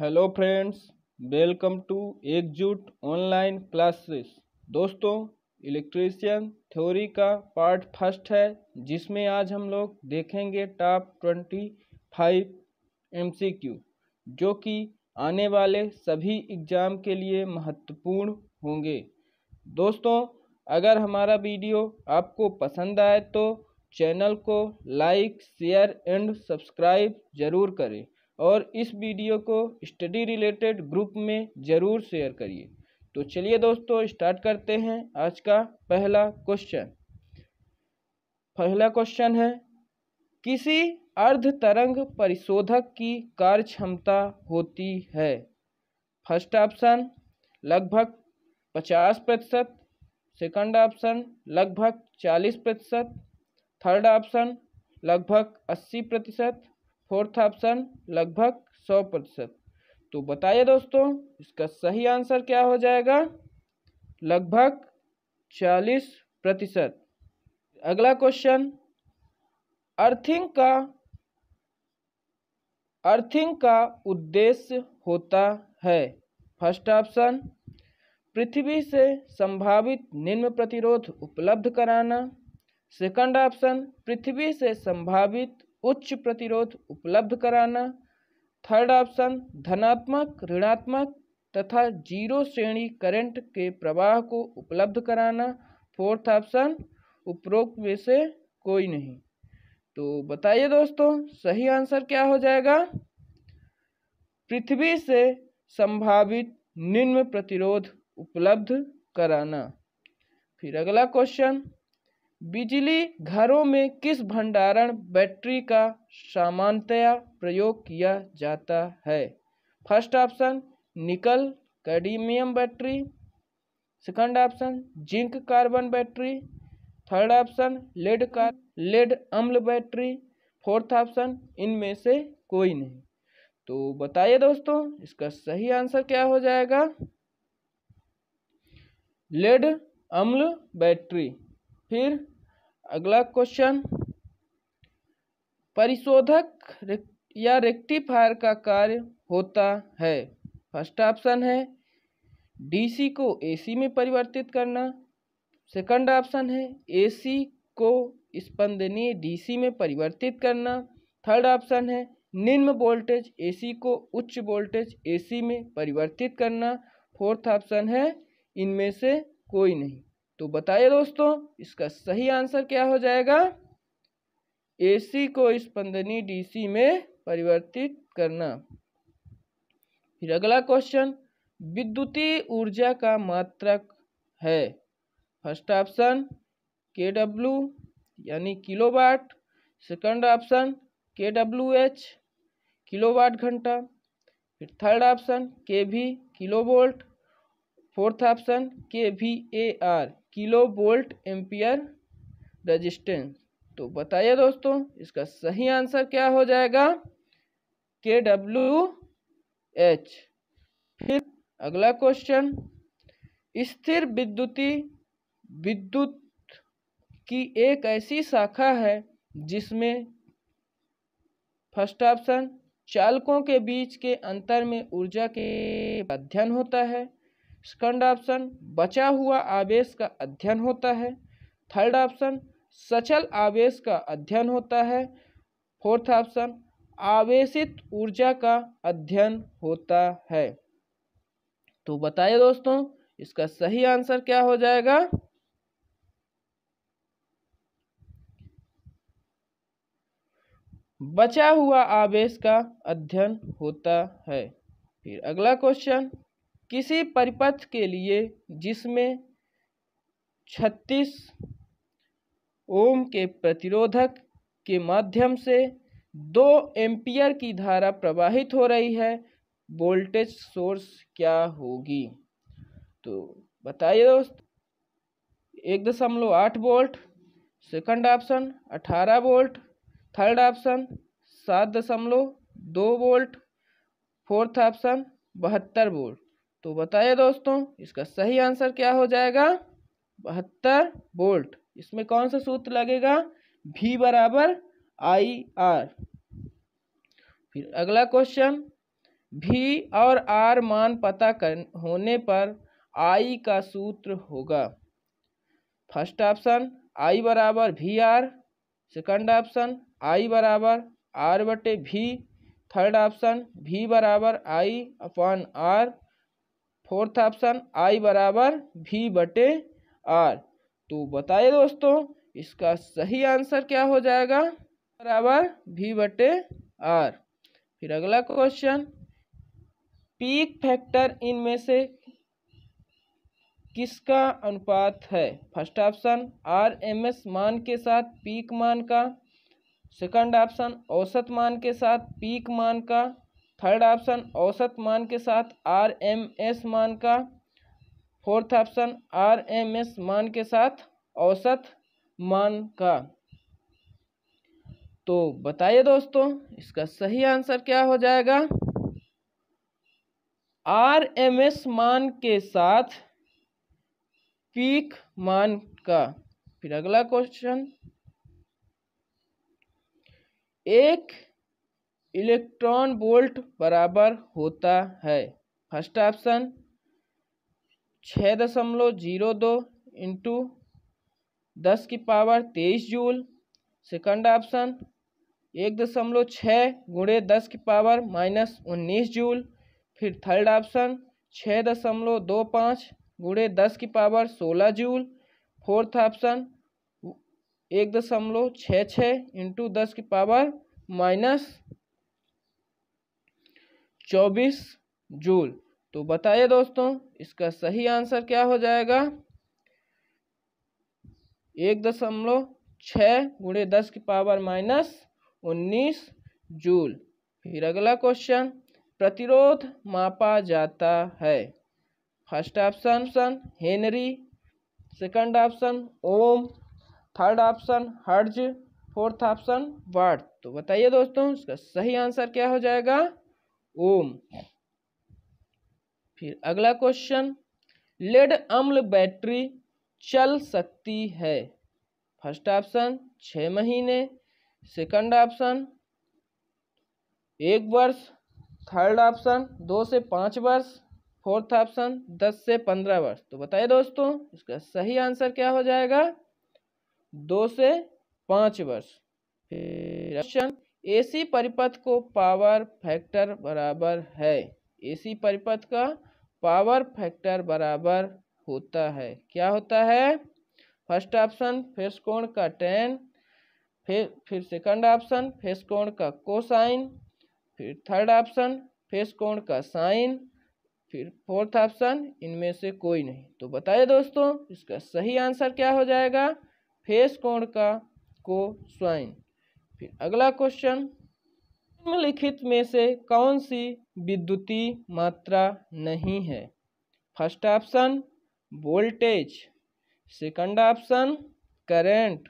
hello friends welcome to Ekjut online classes दोस्तों electrician theory का part first है जिसमें आज हम लोग देखेंगे टॉप ट्वेंटी फाइव एम जो कि आने वाले सभी एग्ज़ाम के लिए महत्वपूर्ण होंगे दोस्तों अगर हमारा वीडियो आपको पसंद आए तो चैनल को लाइक शेयर एंड सब्सक्राइब ज़रूर करें और इस वीडियो को स्टडी रिलेटेड ग्रुप में ज़रूर शेयर करिए तो चलिए दोस्तों स्टार्ट करते हैं आज का पहला क्वेश्चन पहला क्वेश्चन है किसी अर्ध तरंग परिशोधक की कार्य क्षमता होती है फर्स्ट ऑप्शन लगभग पचास प्रतिशत सेकंड ऑप्शन लगभग चालीस प्रतिशत थर्ड ऑप्शन लगभग अस्सी प्रतिशत फोर्थ ऑप्शन लगभग सौ प्रतिशत तो बताइए दोस्तों इसका सही आंसर क्या हो जाएगा लगभग चालीस प्रतिशत अगला क्वेश्चन अर्थिंग का अर्थिंग का उद्देश्य होता है फर्स्ट ऑप्शन पृथ्वी से संभावित निम्न प्रतिरोध उपलब्ध कराना सेकंड ऑप्शन पृथ्वी से संभावित उच्च प्रतिरोध उपलब्ध कराना थर्ड ऑप्शन धनात्मक ऋणात्मक तथा जीरो श्रेणी करंट के प्रवाह को उपलब्ध कराना फोर्थ ऑप्शन उपरोक्त में से कोई नहीं तो बताइए दोस्तों सही आंसर क्या हो जाएगा पृथ्वी से संभावित निम्न प्रतिरोध उपलब्ध कराना फिर अगला क्वेश्चन बिजली घरों में किस भंडारण बैटरी का सामान्यतया प्रयोग किया जाता है first option nickel cadmium battery second option zinc carbon battery third option lead का लेड अम्ल बैटरी फोर्थ ऑप्शन इनमें से कोई नहीं तो बताइए दोस्तों इसका सही आंसर क्या हो जाएगा लेड अम्ल बैटरी फिर अगला क्वेश्चन परिशोधक या रेक्टिफायर का कार्य होता है फर्स्ट ऑप्शन है डीसी को एसी में परिवर्तित करना सेकंड ऑप्शन है एसी को स्पंदनीय डीसी में परिवर्तित करना थर्ड ऑप्शन है निम्न वोल्टेज एसी को उच्च वोल्टेज एसी में परिवर्तित करना फोर्थ ऑप्शन है इनमें से कोई नहीं तो बताइए दोस्तों इसका सही आंसर क्या हो जाएगा एसी को स्पंदनी डीसी में परिवर्तित करना फिर अगला क्वेश्चन विद्युतीय ऊर्जा का मात्रक है फर्स्ट ऑप्शन के डब्ल्यू यानी kilowatt second option K W H kilowatt घंटा फिर थर्ड ऑप्शन के भी kilo volt fourth option K V A R kilo volt ampere resistance तो बताइए दोस्तों इसका सही आंसर क्या हो जाएगा के डब्ल्यू एच फिर अगला क्वेश्चन स्थिर विद्युती विद्युत की एक ऐसी शाखा है जिसमें फर्स्ट ऑप्शन चालकों के बीच के अंतर में ऊर्जा के अध्ययन होता है सेकंड ऑप्शन बचा हुआ आवेश का अध्ययन होता है थर्ड ऑप्शन सचल आवेश का अध्ययन होता है फोर्थ ऑप्शन आवेशित ऊर्जा का अध्ययन होता है तो बताइए दोस्तों इसका सही आंसर क्या हो जाएगा बचा हुआ आवेश का अध्ययन होता है फिर अगला क्वेश्चन किसी परिपथ के लिए जिसमें छत्तीस ओम के प्रतिरोधक के माध्यम से दो एम्पियर की धारा प्रवाहित हो रही है वोल्टेज सोर्स क्या होगी तो बताइए दोस्त एक दशमलव आठ वोल्ट सेकंड ऑप्शन अठारह वोल्ट थर्ड ऑप्शन सात दशमलव दो वोल्ट फोर्थ ऑप्शन बहत्तर वोल्ट तो बताइए दोस्तों इसका सही आंसर क्या हो जाएगा बहत्तर बोल्ट इसमें कौन सा सूत्र लगेगा भी बराबर आई आर फिर अगला क्वेश्चन भी और आर मान पता कर होने पर आई का सूत्र होगा फर्स्ट ऑप्शन आई बराबर भी आर सेकंड ऑप्शन आई बराबर आर बटे भी थर्ड ऑप्शन भी बराबर I upon R fourth option I बराबर भी बटे आर तो बताइए दोस्तों इसका सही आंसर क्या हो जाएगा बराबर भी बटे आर फिर अगला क्वेश्चन पीक फैक्टर इनमें से किसका अनुपात है first option R M S मान के साथ पीक मान का सेकंड ऑप्शन औसत मान के साथ पीक मान का थर्ड ऑप्शन औसत मान के साथ आर एम एस मान का fourth option R M S मान के साथ औसत मान का तो बताइए दोस्तों इसका सही आंसर क्या हो जाएगा आर एम एस मान के साथ पीक मान का फिर अगला क्वेश्चन एक इलेक्ट्रॉन वोल्ट बराबर होता है फर्स्ट ऑप्शन छः दशमलव जीरो दो इंटू दस की पावर तेईस जूल सेकंड ऑप्शन एक दशमलव छः गुणे दस की पावर माइनस उन्नीस जूल फिर थर्ड ऑप्शन छः दशमलव दो पाँच गुणे दस की पावर सोलह जूल फोर्थ ऑप्शन एक दशमलव छः छः इंटू दस की पावर माइनस चौबीस जूल तो बताइए दोस्तों इसका सही आंसर क्या हो जाएगा एक दशमलव छः गुणे दस की पावर माइनस उन्नीस जूल फिर अगला क्वेश्चन प्रतिरोध मापा जाता है फर्स्ट ऑप्शन सन henry second option ohm third option hertz fourth option watt तो बताइए दोस्तों इसका सही आंसर क्या हो जाएगा ओम फिर अगला क्वेश्चन लेड अम्ल बैटरी चल सकती है फर्स्ट ऑप्शन छ महीने सेकंड ऑप्शन एक वर्ष थर्ड ऑप्शन दो से पाँच वर्ष फोर्थ ऑप्शन दस से पंद्रह वर्ष तो बताइए दोस्तों इसका सही आंसर क्या हो जाएगा दो से पाँच वर्ष फिर ऑप्शन एसी परिपथ को पावर फैक्टर बराबर है एसी परिपथ का पावर फैक्टर बराबर होता है क्या होता है फर्स्ट ऑप्शन फेस कोण का टेन फिर फिर सेकंड ऑप्शन फेस कोण का कोसाइन फिर थर्ड ऑप्शन फेस कोण का साइन फिर फोर्थ ऑप्शन इनमें से कोई नहीं तो बताइए दोस्तों इसका सही आंसर क्या हो जाएगा फेस कोण का को स्वाइन फिर अगला क्वेश्चन निम्नलिखित में से कौन सी विद्युतीय मात्रा नहीं है first option voltage second option current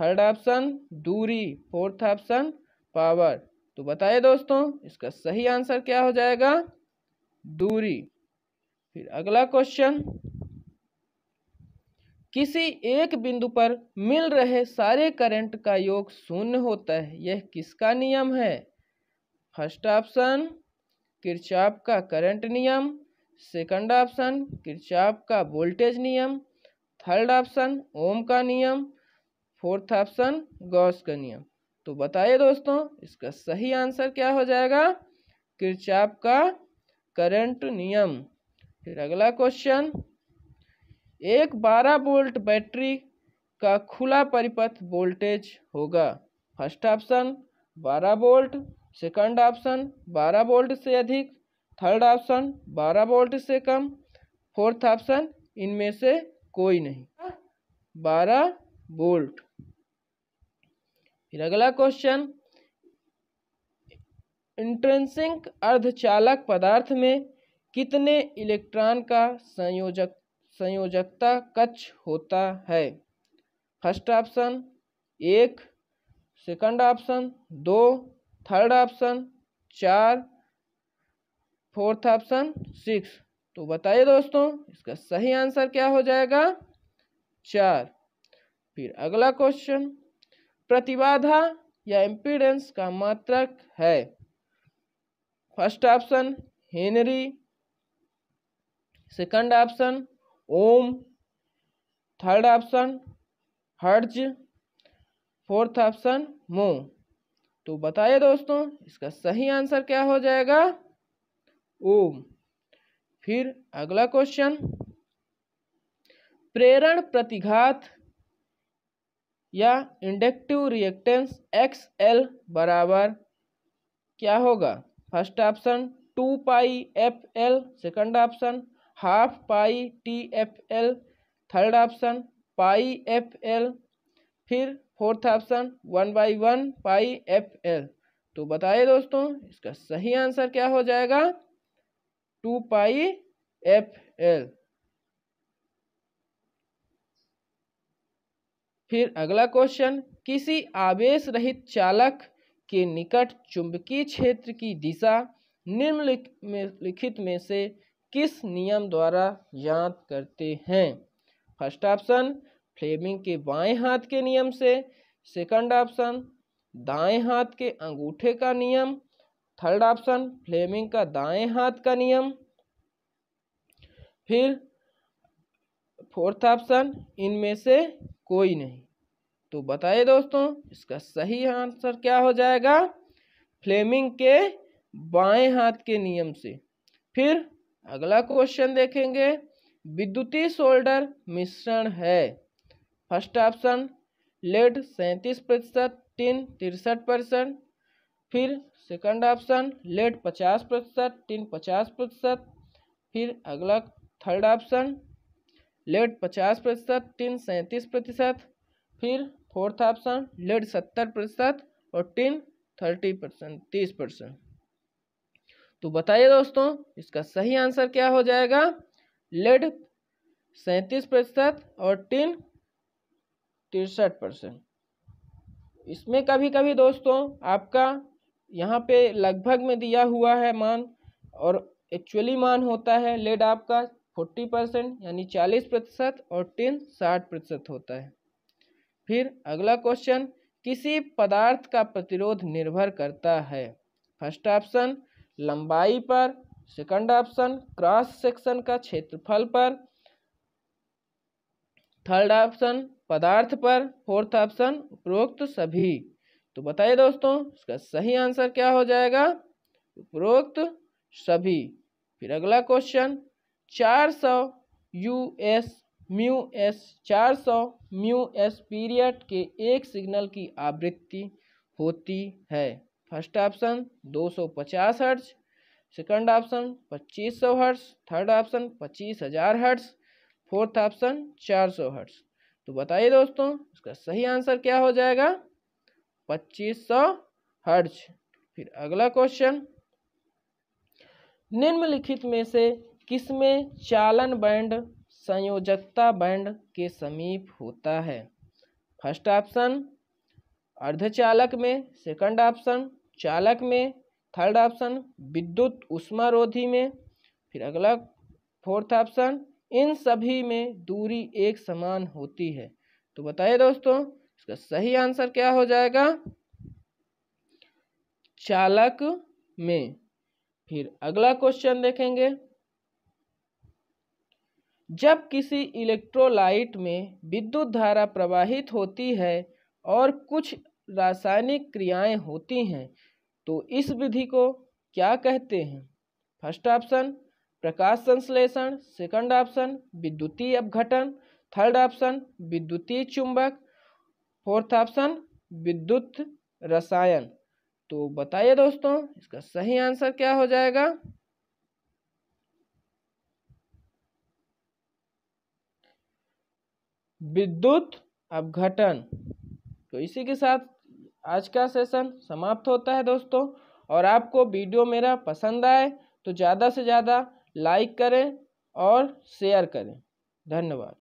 third option दूरी फोर्थ ऑप्शन पावर तो बताइए दोस्तों इसका सही आंसर क्या हो जाएगा दूरी फिर अगला क्वेश्चन किसी एक बिंदु पर मिल रहे सारे करंट का योग शून्य होता है यह किसका नियम है फर्स्ट ऑप्शन किरचाप का करंट नियम सेकंड ऑप्शन किरचाप का वोल्टेज नियम थर्ड ऑप्शन ओम का नियम फोर्थ ऑप्शन गॉस का नियम तो बताइए दोस्तों इसका सही आंसर क्या हो जाएगा किरचाप का करंट नियम फिर अगला क्वेश्चन एक बारह वोल्ट बैटरी का खुला परिपथ वोल्टेज होगा फर्स्ट ऑप्शन बारह वोल्ट सेकंड ऑप्शन बारह वोल्ट से अधिक थर्ड ऑप्शन बारह वोल्ट से कम फोर्थ ऑप्शन इनमें से कोई नहीं बारह वोल्ट फिर अगला क्वेश्चन इंट्रेंसिंग अर्धचालक पदार्थ में कितने इलेक्ट्रॉन का संयोजक संयोजकता कक्ष होता है फर्स्ट ऑप्शन एक सेकंड ऑप्शन दो थर्ड ऑप्शन चार फोर्थ ऑप्शन सिक्स तो बताइए दोस्तों इसका सही आंसर क्या हो जाएगा चार फिर अगला क्वेश्चन प्रतिबाधा या इम्पीडेंस का मात्रक है first option henry second option ohm third option hertz fourth option mho तो बताइए दोस्तों इसका सही आंसर क्या हो जाएगा ओम फिर अगला क्वेश्चन प्रेरण प्रतिघात या इंडक्टिव रिएक्टेंस एक्स एल बराबर क्या होगा first option two pi F L second option half pi T F L third option pi F L फिर fourth option one by one pi F L तो बताइए दोस्तों इसका सही आंसर क्या हो जाएगा टू पाई एफ एल फिर अगला क्वेश्चन किसी आवेश रहित चालक के निकट चुंबकीय क्षेत्र की दिशा निम्नलिखित में से किस नियम द्वारा याद करते हैं फर्स्ट ऑप्शन फ्लेमिंग के बाएं हाथ के नियम से सेकंड ऑप्शन दाएं हाथ के अंगूठे का नियम थर्ड ऑप्शन फ्लेमिंग का दाएं हाथ का नियम फिर फोर्थ ऑप्शन इनमें से कोई नहीं तो बताइए दोस्तों इसका सही आंसर क्या हो जाएगा फ्लेमिंग के बाएं हाथ के नियम से फिर अगला क्वेश्चन देखेंगे विद्युतीय सोल्डर मिश्रण है फर्स्ट ऑप्शन लेड सैंतीस प्रतिशत टिन तिरसठ परसेंट फिर सेकंड ऑप्शन लेड पचास प्रतिशत टिन पचास प्रतिशत फिर अगला थर्ड ऑप्शन लेड पचास प्रतिशत टिन सैंतीस प्रतिशत फिर फोर्थ ऑप्शन लेड सत्तर प्रतिशत और टिन थर्टी परसेंट तीस परसेंट तो बताइए दोस्तों इसका सही आंसर क्या हो जाएगा लेड सैंतीस प्रतिशत और टिन तिरसठ परसेंट इसमें कभी कभी दोस्तों आपका यहाँ पे लगभग में दिया हुआ है मान और एक्चुअली मान होता है लेड आपका फोर्टी परसेंट यानी चालीस प्रतिशत और टिन साठ प्रतिशत होता है फिर अगला क्वेश्चन किसी पदार्थ का प्रतिरोध निर्भर करता है फर्स्ट ऑप्शन लंबाई पर सेकंड ऑप्शन क्रॉस सेक्शन का क्षेत्रफल पर थर्ड ऑप्शन पदार्थ पर फोर्थ ऑप्शन उपरोक्त सभी तो बताइए दोस्तों इसका सही आंसर क्या हो जाएगा उपरोक्त सभी फिर अगला क्वेश्चन 400 एस म्यू एस चार सौ म्यू एस पीरियड के एक सिग्नल की आवृत्ति होती है first option 250 hertz second option 2500 hertz third option 25000 hertz fourth option 400 hertz तो बताइए दोस्तों इसका सही आंसर क्या हो जाएगा 2500 हर्ट्स फिर अगला क्वेश्चन निम्नलिखित में से किसमें चालन बैंड संयोजकता बैंड के समीप होता है फर्स्ट ऑप्शन अर्धचालक में सेकंड ऑप्शन चालक में थर्ड ऑप्शन विद्युत उष्मारोधी में फिर अगला फोर्थ ऑप्शन इन सभी में दूरी एक समान होती है तो बताइए दोस्तों इसका सही आंसर क्या हो जाएगा चालक में फिर अगला क्वेश्चन देखेंगे जब किसी इलेक्ट्रोलाइट में विद्युत धारा प्रवाहित होती है और कुछ रासायनिक क्रियाएं होती हैं तो इस विधि को क्या कहते हैं फर्स्ट ऑप्शन प्रकाश संश्लेषण सेकंड ऑप्शन विद्युतीय अपघटन थर्ड ऑप्शन विद्युतीय चुंबक फोर्थ ऑप्शन विद्युत रसायन तो बताइए दोस्तों इसका सही आंसर क्या हो जाएगा विद्युत अपघटन तो इसी के साथ आज का सेशन समाप्त होता है दोस्तों और आपको वीडियो मेरा पसंद आए तो ज़्यादा से ज़्यादा लाइक करें और शेयर करें धन्यवाद